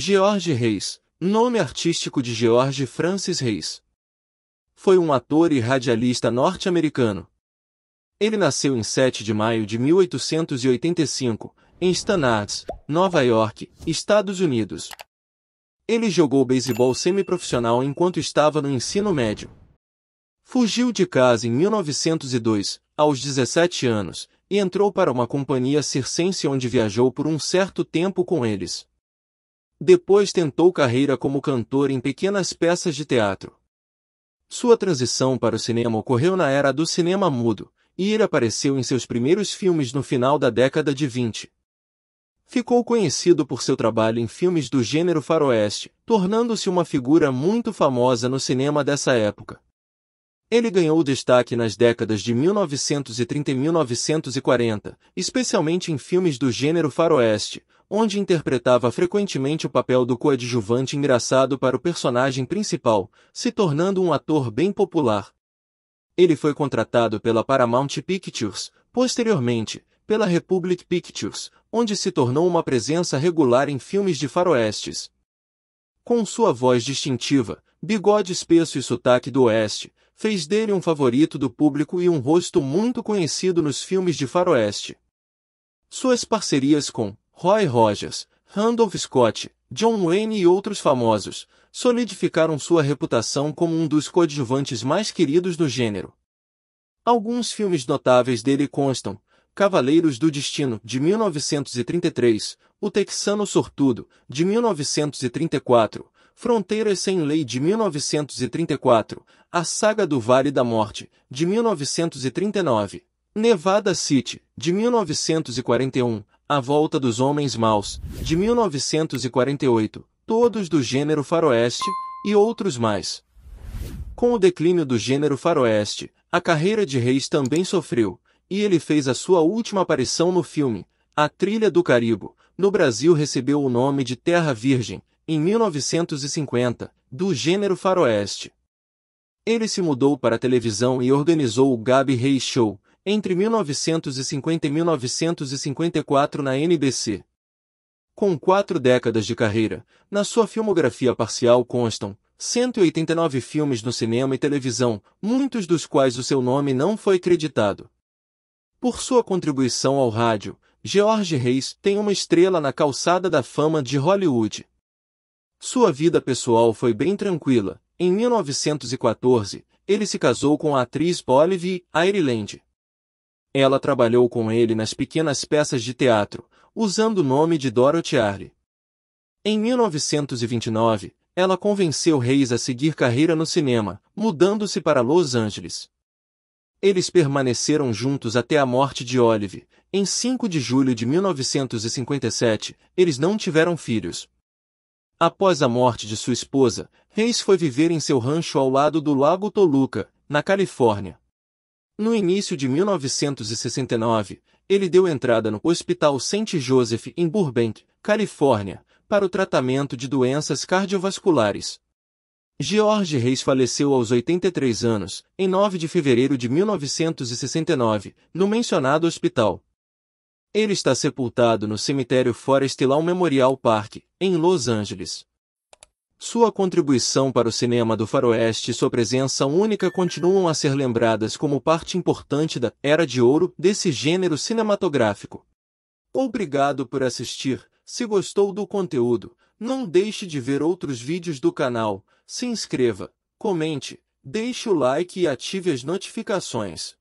George Reis, nome artístico de George Francis Reis. Foi um ator e radialista norte-americano. Ele nasceu em 7 de maio de 1885, em Stannards, Nova York, Estados Unidos. Ele jogou beisebol semiprofissional enquanto estava no ensino médio. Fugiu de casa em 1902, aos 17 anos, e entrou para uma companhia circense onde viajou por um certo tempo com eles. Depois tentou carreira como cantor em pequenas peças de teatro. Sua transição para o cinema ocorreu na era do cinema mudo, e ele apareceu em seus primeiros filmes no final da década de 20. Ficou conhecido por seu trabalho em filmes do gênero faroeste, tornando-se uma figura muito famosa no cinema dessa época. Ele ganhou destaque nas décadas de 1930 e 1940, especialmente em filmes do gênero faroeste, onde interpretava frequentemente o papel do coadjuvante engraçado para o personagem principal, se tornando um ator bem popular. Ele foi contratado pela Paramount Pictures, posteriormente, pela Republic Pictures, onde se tornou uma presença regular em filmes de faroestes. Com sua voz distintiva, bigode espesso e sotaque do oeste, fez dele um favorito do público e um rosto muito conhecido nos filmes de faroeste. Suas parcerias com Roy Rogers, Randolph Scott, John Wayne e outros famosos solidificaram sua reputação como um dos coadjuvantes mais queridos do gênero. Alguns filmes notáveis dele constam Cavaleiros do Destino, de 1933, O Texano Sortudo, de 1934, Fronteiras Sem Lei de 1934, A Saga do Vale da Morte, de 1939, Nevada City, de 1941, A Volta dos Homens Maus, de 1948, todos do gênero faroeste, e outros mais. Com o declínio do gênero faroeste, a carreira de Reis também sofreu, e ele fez a sua última aparição no filme, A Trilha do Caribo. No Brasil recebeu o nome de Terra Virgem, em 1950, do gênero faroeste. Ele se mudou para a televisão e organizou o Gabi Reis Show, entre 1950 e 1954 na NBC. Com quatro décadas de carreira, na sua filmografia parcial constam 189 filmes no cinema e televisão, muitos dos quais o seu nome não foi creditado. Por sua contribuição ao rádio, George Reis tem uma estrela na calçada da fama de Hollywood. Sua vida pessoal foi bem tranquila. Em 1914, ele se casou com a atriz Olive Ireland. Ela trabalhou com ele nas pequenas peças de teatro, usando o nome de Dorothy Arley. Em 1929, ela convenceu Reis a seguir carreira no cinema, mudando-se para Los Angeles. Eles permaneceram juntos até a morte de Olive. Em 5 de julho de 1957, eles não tiveram filhos, Após a morte de sua esposa, Reis foi viver em seu rancho ao lado do Lago Toluca, na Califórnia. No início de 1969, ele deu entrada no Hospital St. Joseph em Burbank, Califórnia, para o tratamento de doenças cardiovasculares. George Reis faleceu aos 83 anos, em 9 de fevereiro de 1969, no mencionado hospital. Ele está sepultado no cemitério Forest Lawn Memorial Park, em Los Angeles. Sua contribuição para o cinema do faroeste e sua presença única continuam a ser lembradas como parte importante da era de ouro desse gênero cinematográfico. Obrigado por assistir. Se gostou do conteúdo, não deixe de ver outros vídeos do canal, se inscreva, comente, deixe o like e ative as notificações.